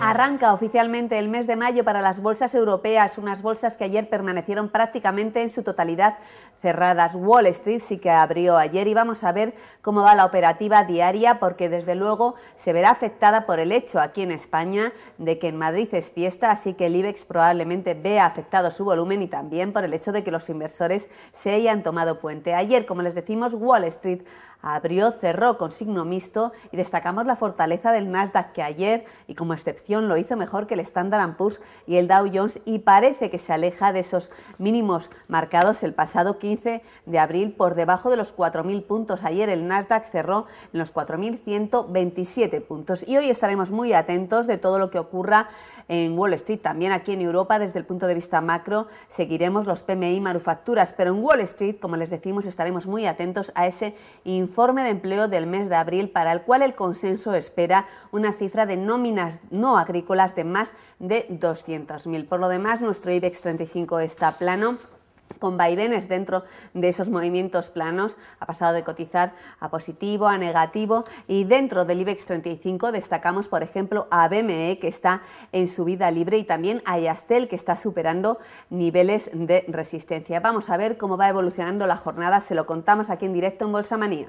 Arranca oficialmente el mes de mayo para las bolsas europeas, unas bolsas que ayer permanecieron prácticamente en su totalidad cerradas. Wall Street sí que abrió ayer y vamos a ver cómo va la operativa diaria porque desde luego se verá afectada por el hecho aquí en España de que en Madrid es fiesta, así que el IBEX probablemente vea afectado su volumen y también por el hecho de que los inversores se hayan tomado puente. Ayer, como les decimos, Wall Street abrió, cerró con signo mixto y destacamos la fortaleza del Nasdaq que ayer y como excepción lo hizo mejor que el Standard Poor's y el Dow Jones y parece que se aleja de esos mínimos marcados el pasado 15 de abril por debajo de los 4.000 puntos. Ayer el Nasdaq cerró en los 4.127 puntos y hoy estaremos muy atentos de todo lo que ocurra en Wall Street, también aquí en Europa desde el punto de vista macro seguiremos los PMI manufacturas, pero en Wall Street, como les decimos, estaremos muy atentos a ese informe informe de empleo del mes de abril para el cual el consenso espera una cifra de nóminas no agrícolas de más de 200.000. Por lo demás, nuestro IBEX 35 está plano con vaivenes dentro de esos movimientos planos, ha pasado de cotizar a positivo, a negativo y dentro del IBEX 35 destacamos por ejemplo a BME que está en su vida libre y también a Yastel que está superando niveles de resistencia. Vamos a ver cómo va evolucionando la jornada, se lo contamos aquí en directo en Bolsa Manía.